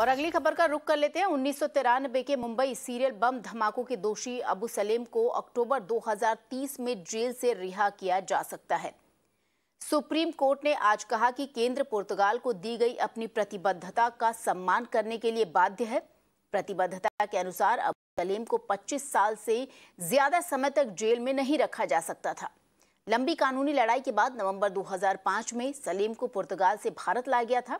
और अगली खबर का रुख कर लेते हैं उन्नीस के मुंबई सीरियल बम धमाकों के दोषी अबू सलेम को अक्टूबर 2030 में जेल से रिहा किया जा सकता है सुप्रीम कोर्ट ने आज कहा कि केंद्र पुर्तगाल को दी गई अपनी प्रतिबद्धता का सम्मान करने के लिए बाध्य है प्रतिबद्धता के अनुसार अबू सलेम को 25 साल से ज्यादा समय तक जेल में नहीं रखा जा सकता था लंबी कानूनी लड़ाई के बाद नवंबर 2005 में सलीम को पुर्तगाल से भारत लाया गया था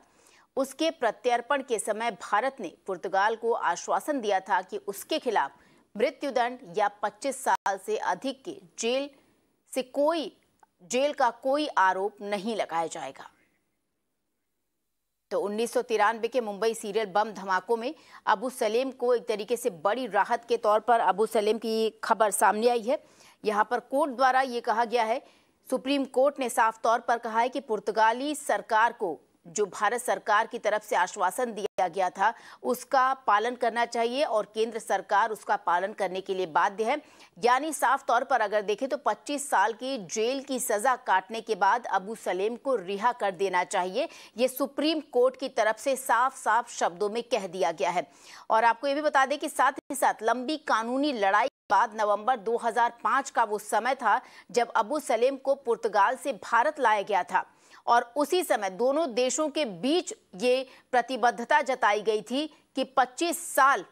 उसके प्रत्यर्पण के समय भारत ने पुर्तगाल को आश्वासन दिया था कि उसके खिलाफ मृत्युदंड या 25 साल से अधिक के जेल से कोई जेल का कोई आरोप नहीं लगाया जाएगा तो उन्नीस के मुंबई सीरियल बम धमाकों में अबू सलेम को एक तरीके से बड़ी राहत के तौर पर अबू सलेम की खबर सामने आई है यहाँ पर कोर्ट द्वारा ये कहा गया है सुप्रीम कोर्ट ने साफ तौर पर कहा है कि पुर्तगाली सरकार को जो भारत सरकार की तरफ से आश्वासन दिया गया था उसका पालन करना चाहिए और केंद्र सरकार उसका पालन करने के लिए बाध्य है यानी साफ तौर पर अगर देखें तो 25 साल की जेल की सजा काटने के बाद अबू सलेम को रिहा कर देना चाहिए ये सुप्रीम कोर्ट की तरफ से साफ साफ शब्दों में कह दिया गया है और आपको ये भी बता दें कि साथ ही साथ लंबी कानूनी लड़ाई बाद नवंबर 2005 का वो समय था जब अबू सलेम को पुर्तगाल से भारत लाया गया था और उसी समय दोनों देशों के बीच ये प्रतिबद्धता जताई गई थी कि 25 साल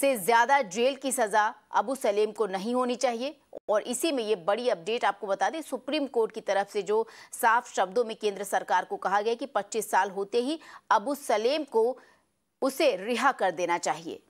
से ज़्यादा जेल की सज़ा अबू सलेम को नहीं होनी चाहिए और इसी में ये बड़ी अपडेट आपको बता दें सुप्रीम कोर्ट की तरफ से जो साफ शब्दों में केंद्र सरकार को कहा गया कि 25 साल होते ही अबू सलेम को उसे रिहा कर देना चाहिए